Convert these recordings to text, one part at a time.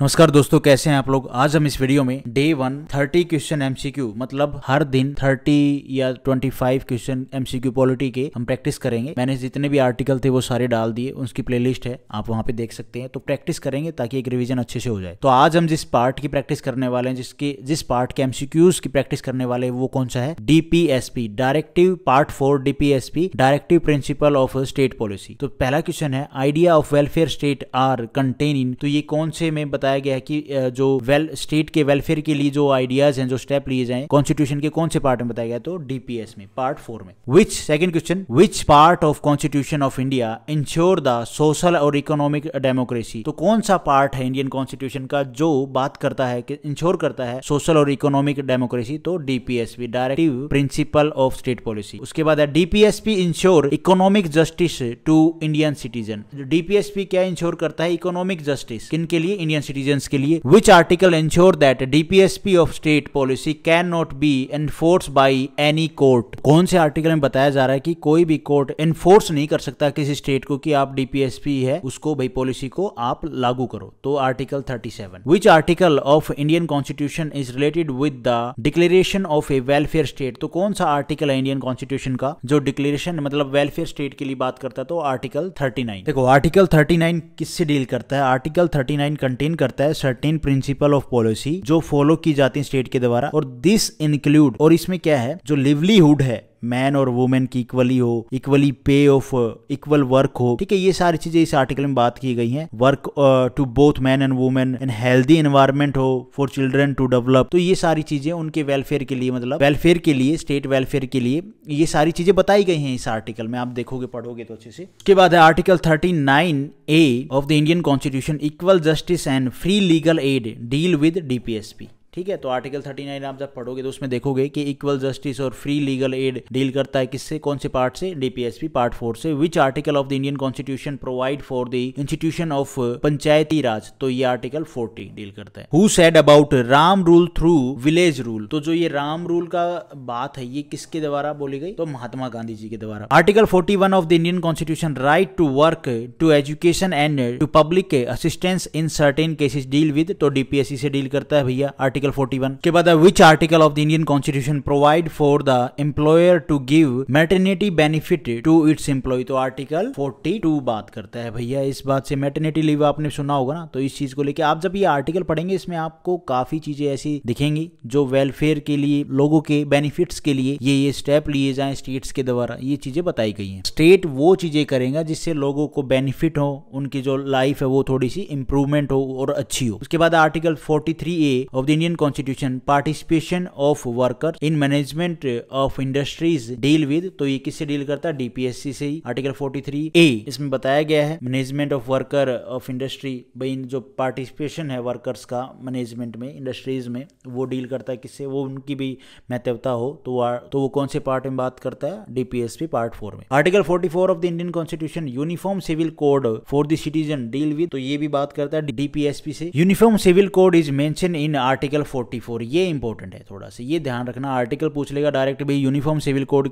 नमस्कार दोस्तों कैसे हैं आप लोग आज हम इस वीडियो में day one thirty question MCQ मतलब हर दिन थर्टी या twenty five question MCQ polity के हम प्रैक्टिस करेंगे मैंने जितने भी आर्टिकल थे वो सारे डाल दिए उसकी प्लेलिस्ट है आप वहां पे देख सकते हैं तो प्रैक्टिस करेंगे ताकि एक रिविजन अच्छे से हो जाए तो आज हम जिस पार्ट की प्रैक्टिस करने वाले हैं जिसके जिस पार्ट के एमसीक्यूज की प्रैक्टिस करने वाले वो कौन सा है DPSP directive part four DPSP directive principle of state policy तो पहला क्वेश्चन है idea of welfare state are contain in तो ये कौन से में बताया गया है कि जो वेल स्टेट के वेलफेयर के लिए जो आइडियाज हैं जो स्टेप लिए जाए कॉन्स्टिट्यूशन के कौन से पार्ट में बताया गया तो डीपीएस में पार्ट फोर में which second question which part of constitution of India ensure the social और इकोनॉमिक डेमोक्रेसी तो कौन सा पार्ट है इंडियन कॉन्स्टिट्यूशन का जो बात करता है कि इंश्योर करता है सोशल और इकोनॉमिक डेमोक्रेसी तो DPS directive principle of state policy उसके बाद है DPSP ensure economic justice to Indian citizen DPSP क्या इंश्योर करता है इकोनॉमिक जस्टिस किन के लिए इंडियन सिटीजन के लिए which article ensure that DPSP of state policy can not be enforce by any court कौन से आर्टिकल में बताया जा रहा है कि कोई भी कोर्ट एनफोर्स नहीं कर सकता किसी स्टेट को कि आप डीपीएसपी है उसको भाई पॉलिसी को आप लागू करो तो article thirty seven which article of Indian constitution is related with the declaration of a welfare state तो कौन सा आर्टिकल है इंडियन कॉन्स्टिट्यूशन का जो डिक्लेरेशन मतलब वेलफेयर स्टेट के लिए बात करता है तो आर्टिकल थर्टी नाइन देखो आर्टिकल थर्टी नाइन किससे डील करता है आर्टिकल थर्टी नाइन कंटेन करता है सर्टेन प्रिंसिपल ऑफ पॉलिसी जो फॉलो की जाती है स्टेट के द्वारा और दिस इंक्लूड और इसमें क्या है जो लिवलीहुड है मैन और वुमेन की इक्वली हो इक्वली पे ऑफ इक्वल वर्क हो ठीक है ये सारी चीजें इस आर्टिकल में बात की गई हैं work to both man and women in healthy environment हो फॉर चिल्ड्रन टू डेवलप तो ये सारी चीजें उनके वेलफेयर के लिए मतलब वेलफेयर के लिए स्टेट वेलफेयर के लिए ये सारी चीजें बताई गई हैं इस आर्टिकल में आप देखोगे पढ़ोगे तो अच्छे से उसके बाद है article thirty nine A of the Indian constitution equal justice and free legal aid deal with DPSP ठीक है तो आर्टिकल 39 आप जब पढ़ोगे तो उसमें देखोगे कि इक्वल जस्टिस और फ्री लीगल एड डील करता है किससे कौन से पार्ट से डीपीएसपी पार्ट फोर से which article of the Indian constitution provide for the institution of Panchayati Raj तो ये आर्टिकल 40 डील करता है who said about Ram rule through village rule तो जो ये राम रूल का बात है ये किसके द्वारा बोली गई तो महात्मा गांधी जी के द्वारा article one of the Indian constitution right to work to education and to public assistance in certain cases deal with तो डीपीएससी से डील करता है भैया आर्टिकल आर्टिकल 41 के बाद which article of the Indian constitution provide for the employer to give maternity benefit to its employ तो article 42 बात करता है भैया इस बात से मेटर्निटी लीव आपने सुना होगा ना तो इस चीज को लेकर आप जब ये आर्टिकल पढ़ेंगे इसमें आपको काफी चीजें ऐसी दिखेंगी जो वेलफेयर के लिए लोगों के बेनिफिट्स के लिए ये ये स्टेप लिए जाए स्टेट्स के द्वारा ये चीजें बताई गई हैं स्टेट वो चीजें करेगा जिससे लोगों को बेनिफिट हो उनकी जो लाइफ है वो थोड़ी सी इंप्रूवमेंट हो और अच्छी हो उसके बाद article 43 A of the Indian Indian constitution participation of worker in management of industries deal with तो ये किससे डील करता है डीपीएससी से ही आर्टिकल 43 ए इसमें बताया गया है management of worker of industry भाई जो पार्टिसिपेशन है वर्कर्स का मैनेजमेंट में इंडस्ट्रीज में वो डील करता है किससे वो उनकी भी महत्वता हो तो तो वो कौन से पार्ट में बात करता है डीपीएससी पार्ट फोर में article 44 of the Indian constitution uniform civil code for the citizen deal with तो ये भी बात करता है डीपीएसपी से uniform civil code is mention in article article 44 ये इंपॉर्टेंट है थोड़ा सा ये ध्यान रखना आर्टिकल पूछ लेगा डायरेक्ट भी यूनिफॉर्म सिविल कोड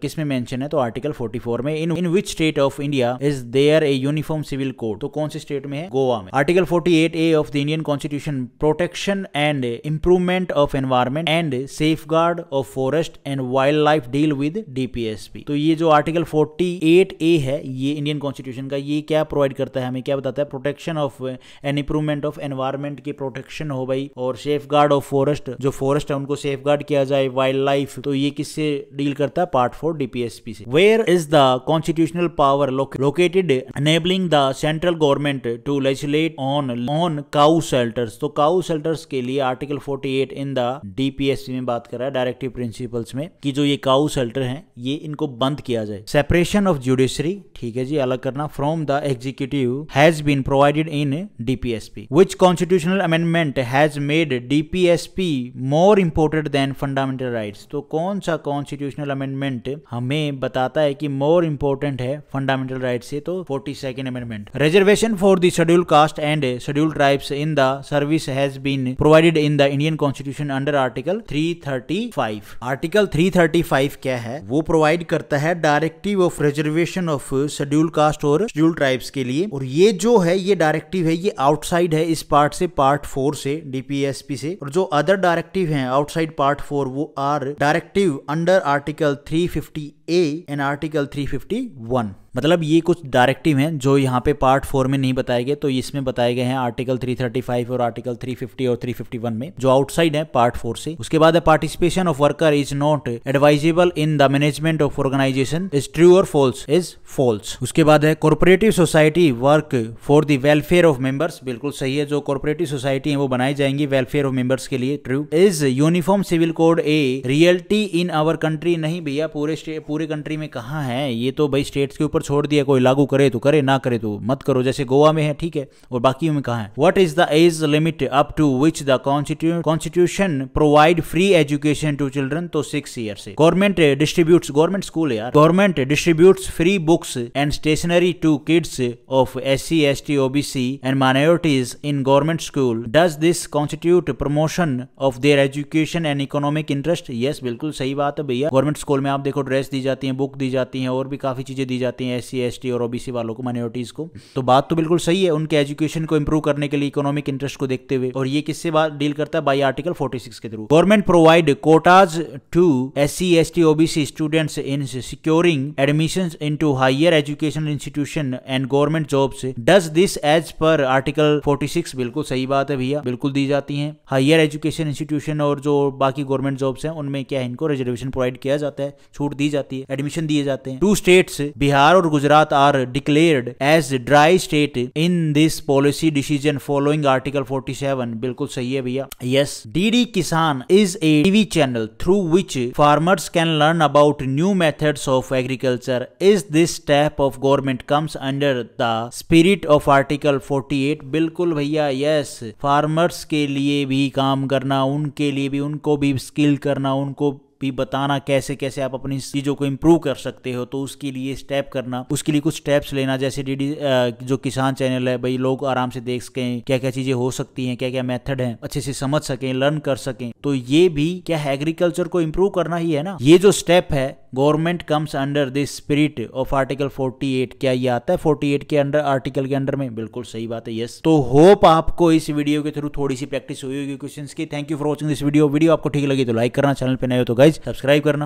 किस में मेंशन है तो आर्टिकल 44 में in in which state of India is there a uniform civil code तो कौन से स्टेट में है गोवा में article 48 A of the Indian constitution protection and improvement of environment and safe of forest and wildlife deal with DPSP तो ये जो article 48 ए है ये इंडियन कॉन्स्टिट्यूशन का ये क्या प्रोवाइड करता है हमें क्या बताता है protection of and improvement of environment की प्रोटेक्शन हो भाई और safe safeguard of forest जो फॉरेस्ट है उनको सेफ गार्ड किया जाए वाइल्ड लाइफ तो ये किससे डील करता है पार्ट फोर डीपीएसपी से where is the constitutional power located enabling the central government to legislate on on cow shelter तो काउ शेल्टर्स के लिए article forty eight in the DPSP में बात कर रहा है डायरेक्टिव प्रिंसिपल्स में कि जो ये काउ सेल्टर है ये इनको बंद किया जाए सेपरेशन ऑफ जुडिशरी ठीक है जी अलग करना from the executive has been provided in DPSP which constitutional amendment has made the DPSP more important than fundamental rights तो कौन सा कॉन्स्टिट्यूशनल अमेंडमेंट हमें बताता है कि मोर इम्पोर्टेंट है फंडामेंटल राइट से तो forty second amendment reservation for the scheduled caste and scheduled tribes in the service has been provided in the Indian constitution under article 335 article 335 क्या है वो प्रोवाइड करता है directive of reservation of scheduled caste और scheduled tribes के लिए और ये जो है ये डायरेक्टिव है ये आउटसाइड है इस पार्ट से पार्ट फोर से डीपीएसपी से से और जो अदर डायरेक्टिव हैं आउटसाइड पार्ट फोर वो are directive under article three fifty A and article 351 मतलब ये कुछ डायरेक्टिव हैं जो यहाँ पे पार्ट फोर में नहीं बताए गए तो इसमें बताए गए हैं आर्टिकल 335 और आर्टिकल 350 और 351 में जो आउटसाइड है पार्ट फोर से उसके बाद participation of worker is not advisable in the management of organization is true और फॉल्स इज फॉल्स उसके बाद है cooperative society work for the welfare of members बिल्कुल सही है जो कॉरपोरेटिव सोसाइटी है वो बनाई जाएंगी वेलफेयर ऑफ मेंबर्स के लिए true is uniform civil code a reality in our country नहीं भैया पूरे पूरे कंट्री में कहाँ है ये तो भाई स्टेट्स के ऊपर छोड़ दिया कोई लागू करे तो करे ना करे तो मत करो जैसे गोवा में है ठीक है और बाकी में कहा है what is the age limit up to which the constitution provide free education to children तो सिक्स ईयर से गवर्नमेंट डिस्ट्रीब्यूट गवर्नमेंट स्कूल यार government distribute free books and stationery to kids of S C S T OBC and minorities in government school does this constitute promotion of their education and economic interest yes बिल्कुल सही बात है भैया government school में आप देखो dress दी जाती हैं बुक दी जाती हैं और भी काफ़ी चीज़ें दी जाती हैं एस सी और ओबीसी वालों को माइनॉरिटीज़ को तो बात तो बिल्कुल सही है उनके एजुकेशन को इम्प्रूव करने के लिए इकोनॉमिक इंटरेस्ट को देखते हुए और ये किससे बात डील करता है बाई आर्टिकल 46 के through government provide quotas to S C S T OBC students in securing admission into higher education institution and government jobs does this as per article forty six बिल्कुल सही बात है भैया बिल्कुल दी जाती है higher education institution और जो बाकी गवर्नमेंट जॉब्स हैं उनमें क्या है इनको रिजर्वेशन प्रोवाइड किया जाता है छूट दी जाती है जाती है एडमिशन दिए जाते हैं टू स्टेट्स बिहार और Gujarat are declared as dry state in this policy decision following article 47 बिल्कुल सही है भैया yes DD Kisan is a TV channel through which farmers can learn about new methods of agriculture is this step of government comes under the spirit of article 48 बिल्कुल भैया yes farmers के लिए भी काम करना उनके लिए भी उनको भी स्किल करना उनको भी बताना कैसे कैसे आप अपनी चीज़ों को इम्प्रूव कर सकते हो तो उसके लिए स्टेप करना उसके लिए कुछ स्टेप्स लेना जैसे डीडी जो किसान चैनल है भाई लोग आराम से देख सकें क्या क्या चीज़ें हो सकती हैं क्या क्या मेथड है अच्छे से समझ सकें लर्न कर सकें तो ये भी क्या है एग्रीकल्चर को इम्प्रूव करना ही है ना ये जो स्टेप है government comes under this spirit of article 48 क्या ये आता है 48 के अंडर आर्टिकल के अंडर में बिल्कुल सही बात है यस तो होप आपको इस वीडियो के थ्रू थोड़ी सी प्रैक्टिस हुई होगी क्वेश्चंस की thank you for watching this video video आपको ठीक लगी तो लाइक करना चैनल पे नए हो तो गए गाइज सब्सक्राइब करना